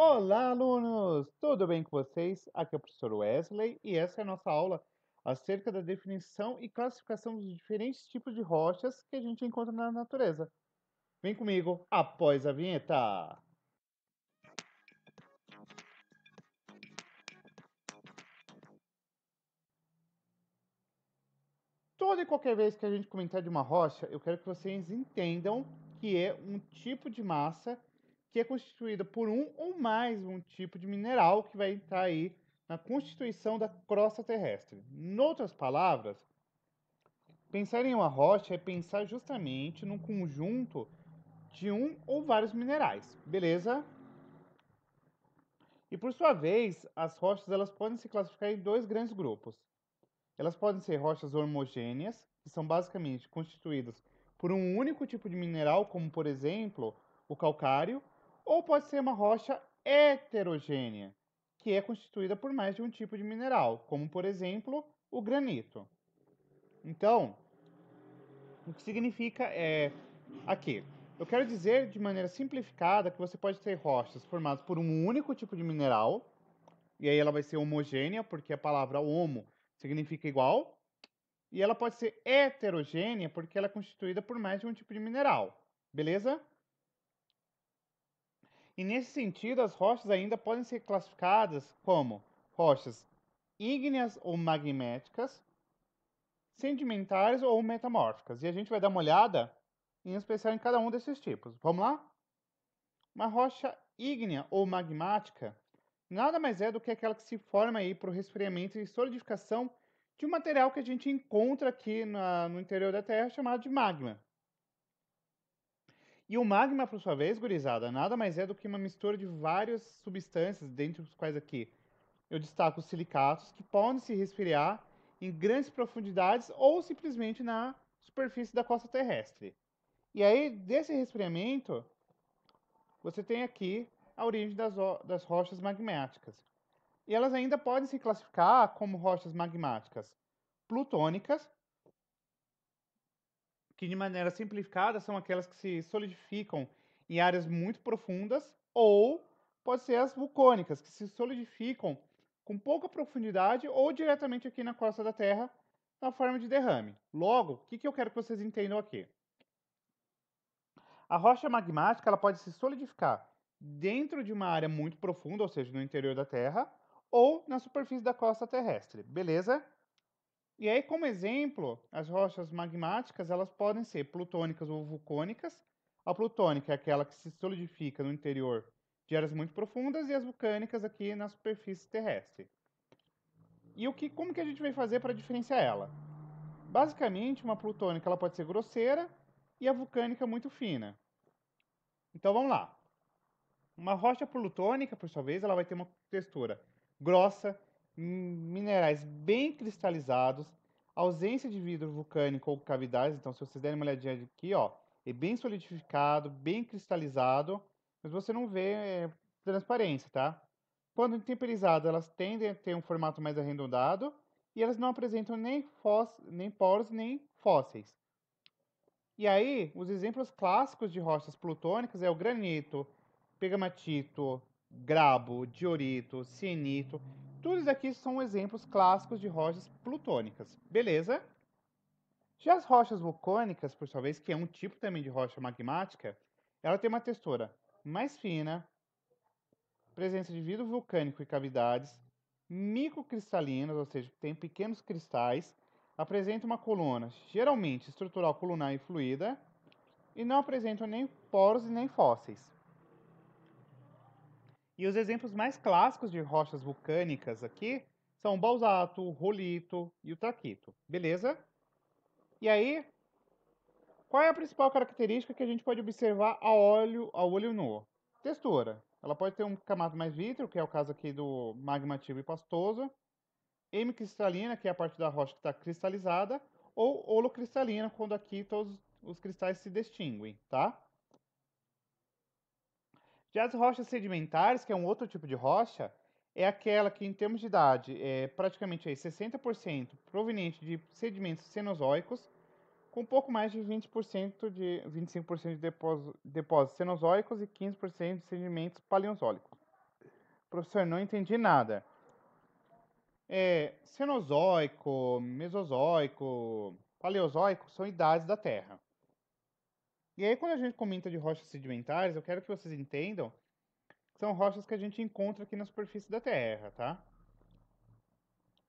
Olá, alunos! Tudo bem com vocês? Aqui é o professor Wesley e essa é a nossa aula acerca da definição e classificação dos diferentes tipos de rochas que a gente encontra na natureza. Vem comigo após a vinheta! Toda e qualquer vez que a gente comentar de uma rocha, eu quero que vocês entendam que é um tipo de massa que é constituída por um ou mais um tipo de mineral que vai entrar aí na constituição da crosta terrestre. Em outras palavras, pensar em uma rocha é pensar justamente num conjunto de um ou vários minerais, beleza? E por sua vez, as rochas elas podem se classificar em dois grandes grupos. Elas podem ser rochas homogêneas, que são basicamente constituídas por um único tipo de mineral, como por exemplo o calcário, ou pode ser uma rocha heterogênea, que é constituída por mais de um tipo de mineral, como por exemplo o granito. Então, o que significa é aqui. Eu quero dizer de maneira simplificada que você pode ter rochas formadas por um único tipo de mineral, e aí ela vai ser homogênea, porque a palavra homo significa igual, e ela pode ser heterogênea, porque ela é constituída por mais de um tipo de mineral. Beleza? E nesse sentido, as rochas ainda podem ser classificadas como rochas ígneas ou magméticas, sedimentares ou metamórficas. E a gente vai dar uma olhada em especial em cada um desses tipos. Vamos lá? Uma rocha ígnea ou magmática nada mais é do que aquela que se forma aí para o resfriamento e solidificação de um material que a gente encontra aqui na, no interior da Terra chamado de magma. E o magma, por sua vez, gurizada, nada mais é do que uma mistura de várias substâncias, dentre os quais aqui eu destaco os silicatos, que podem se resfriar em grandes profundidades ou simplesmente na superfície da costa terrestre. E aí, desse resfriamento, você tem aqui a origem das, das rochas magmáticas. E elas ainda podem se classificar como rochas magmáticas plutônicas que de maneira simplificada são aquelas que se solidificam em áreas muito profundas, ou pode ser as vulcânicas que se solidificam com pouca profundidade ou diretamente aqui na costa da Terra, na forma de derrame. Logo, o que, que eu quero que vocês entendam aqui? A rocha magmática ela pode se solidificar dentro de uma área muito profunda, ou seja, no interior da Terra, ou na superfície da costa terrestre, beleza? E aí, como exemplo, as rochas magmáticas elas podem ser plutônicas ou vulcônicas. A plutônica é aquela que se solidifica no interior de áreas muito profundas e as vulcânicas aqui na superfície terrestre. E o que, como que a gente vai fazer para diferenciar ela? Basicamente, uma plutônica ela pode ser grosseira e a vulcânica muito fina. Então vamos lá. Uma rocha plutônica, por sua vez, ela vai ter uma textura grossa, minerais bem cristalizados, ausência de vidro vulcânico ou cavidades. Então, se vocês derem uma olhadinha aqui, ó, é bem solidificado, bem cristalizado, mas você não vê é, transparência, tá? Quando intemperizadas, elas tendem a ter um formato mais arredondado e elas não apresentam nem, nem poros nem fósseis. E aí, os exemplos clássicos de rochas plutônicas é o granito, pegamatito, grabo, diorito, cienito. Tudo isso aqui são exemplos clássicos de rochas plutônicas, beleza? Já as rochas vulcânicas, por sua vez, que é um tipo também de rocha magmática, ela tem uma textura mais fina, presença de vidro vulcânico e cavidades, microcristalinas, ou seja, tem pequenos cristais, apresenta uma coluna geralmente estrutural colunar e fluida e não apresentam nem poros e nem fósseis. E os exemplos mais clássicos de rochas vulcânicas aqui são o basalto, o rolito e o traquito, beleza? E aí, qual é a principal característica que a gente pode observar a óleo, ao olho nu? Textura. Ela pode ter um camada mais vítreo, que é o caso aqui do magmativo e pastoso, hemicristalina, que é a parte da rocha que está cristalizada, ou holocristalina, quando aqui todos os cristais se distinguem, tá? Já as rochas sedimentares, que é um outro tipo de rocha, é aquela que, em termos de idade, é praticamente aí 60% proveniente de sedimentos cenozoicos, com pouco mais de 20% de 25% de depósitos cenozoicos e 15% de sedimentos paleozoicos. Professor, não entendi nada. É, cenozoico, mesozoico, paleozoico são idades da Terra. E aí, quando a gente comenta de rochas sedimentares, eu quero que vocês entendam que são rochas que a gente encontra aqui na superfície da Terra, tá?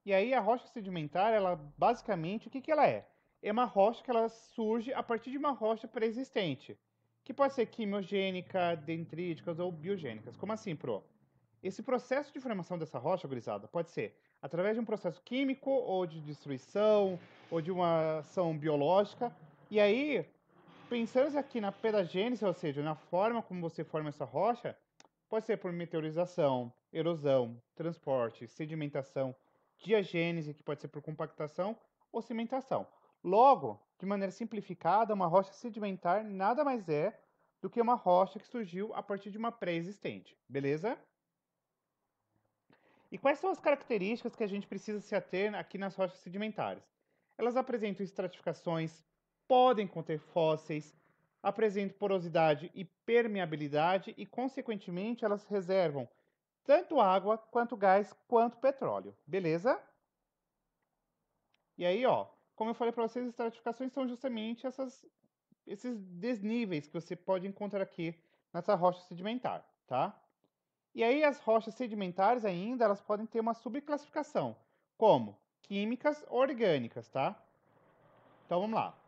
E aí, a rocha sedimentar, ela basicamente, o que, que ela é? É uma rocha que ela surge a partir de uma rocha pré-existente, que pode ser quimiogênica, dendríticas ou biogênicas. Como assim, Pro? Esse processo de formação dessa rocha, gurizada, pode ser através de um processo químico, ou de destruição, ou de uma ação biológica. E aí, pensando aqui na pedagênese, ou seja, na forma como você forma essa rocha, pode ser por meteorização, erosão, transporte, sedimentação, diagênese, que pode ser por compactação ou cimentação. Logo, de maneira simplificada, uma rocha sedimentar nada mais é do que uma rocha que surgiu a partir de uma pré-existente, beleza? E quais são as características que a gente precisa se ater aqui nas rochas sedimentares? Elas apresentam estratificações podem conter fósseis, apresentam porosidade e permeabilidade e, consequentemente, elas reservam tanto água, quanto gás, quanto petróleo. Beleza? E aí, ó, como eu falei para vocês, as estratificações são justamente essas, esses desníveis que você pode encontrar aqui nessa rocha sedimentar, tá? E aí as rochas sedimentares ainda, elas podem ter uma subclassificação, como químicas orgânicas, tá? Então vamos lá.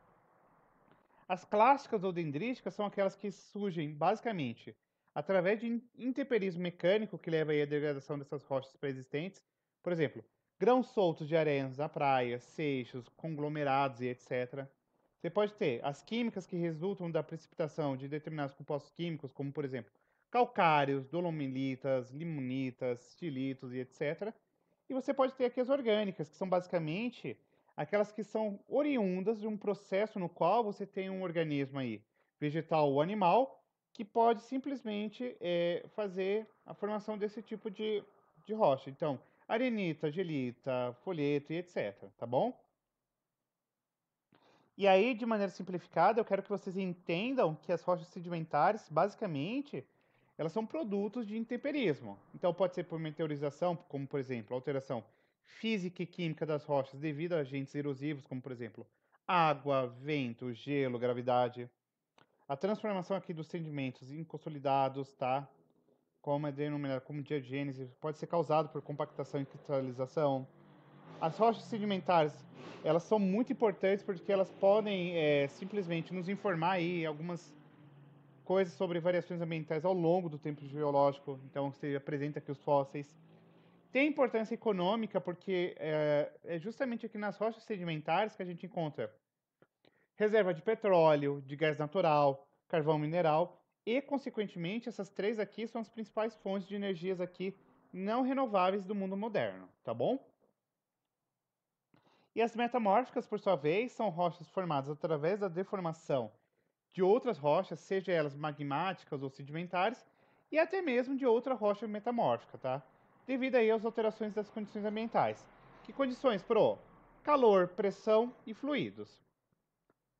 As clássicas ou dendríticas são aquelas que surgem, basicamente, através de intemperismo mecânico que leva à degradação dessas rochas pré-existentes. Por exemplo, grãos soltos de areias na praia, seixos, conglomerados e etc. Você pode ter as químicas que resultam da precipitação de determinados compostos químicos, como, por exemplo, calcários, dolomilitas, limonitas, estilitos e etc. E você pode ter aqui as orgânicas, que são basicamente aquelas que são oriundas de um processo no qual você tem um organismo aí, vegetal ou animal, que pode simplesmente é, fazer a formação desse tipo de, de rocha. Então, arenita, gelita, folheto e etc. Tá bom? E aí, de maneira simplificada, eu quero que vocês entendam que as rochas sedimentares, basicamente, elas são produtos de intemperismo. Então, pode ser por meteorização, como por exemplo, alteração física e química das rochas devido a agentes erosivos, como por exemplo água, vento, gelo, gravidade. A transformação aqui dos sedimentos inconsolidados, tá? Como é denominado como diagênese, pode ser causado por compactação e cristalização. As rochas sedimentares, elas são muito importantes porque elas podem é, simplesmente nos informar aí algumas coisas sobre variações ambientais ao longo do tempo geológico. Então, você apresenta aqui os fósseis tem importância econômica porque é, é justamente aqui nas rochas sedimentares que a gente encontra reserva de petróleo, de gás natural, carvão mineral e, consequentemente, essas três aqui são as principais fontes de energias aqui não renováveis do mundo moderno, tá bom? E as metamórficas, por sua vez, são rochas formadas através da deformação de outras rochas, seja elas magmáticas ou sedimentares, e até mesmo de outra rocha metamórfica, tá? devido aí às alterações das condições ambientais. Que condições, Pro? Calor, pressão e fluidos.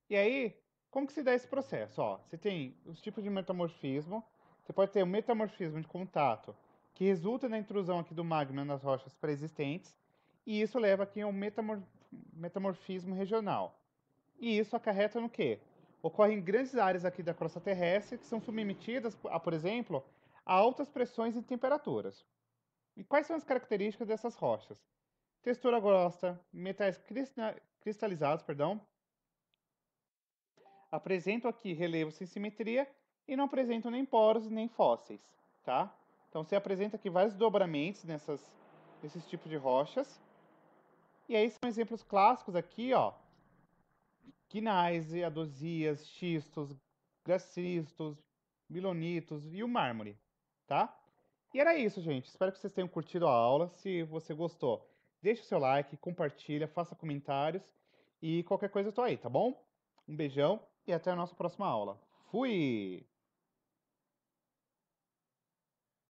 E aí, como que se dá esse processo? Ó, você tem os tipos de metamorfismo. Você pode ter o metamorfismo de contato, que resulta na intrusão aqui do magma nas rochas pré-existentes, e isso leva aqui ao metamor... metamorfismo regional. E isso acarreta no quê? Ocorre em grandes áreas aqui da crosta terrestre que são submetidas, a, por exemplo, a altas pressões e temperaturas. E quais são as características dessas rochas? Textura grossa, metais cristalizados, perdão, apresentam aqui relevo sem simetria e não apresentam nem poros nem fósseis, tá? Então você apresenta aqui vários dobramentos nessas, nesses tipos de rochas. E aí são exemplos clássicos aqui, ó. Quinase, adosias, xistos, gracistos, milonitos e o mármore, tá? E era isso, gente. Espero que vocês tenham curtido a aula. Se você gostou, deixe o seu like, compartilha, faça comentários e qualquer coisa eu tô aí, tá bom? Um beijão e até a nossa próxima aula. Fui!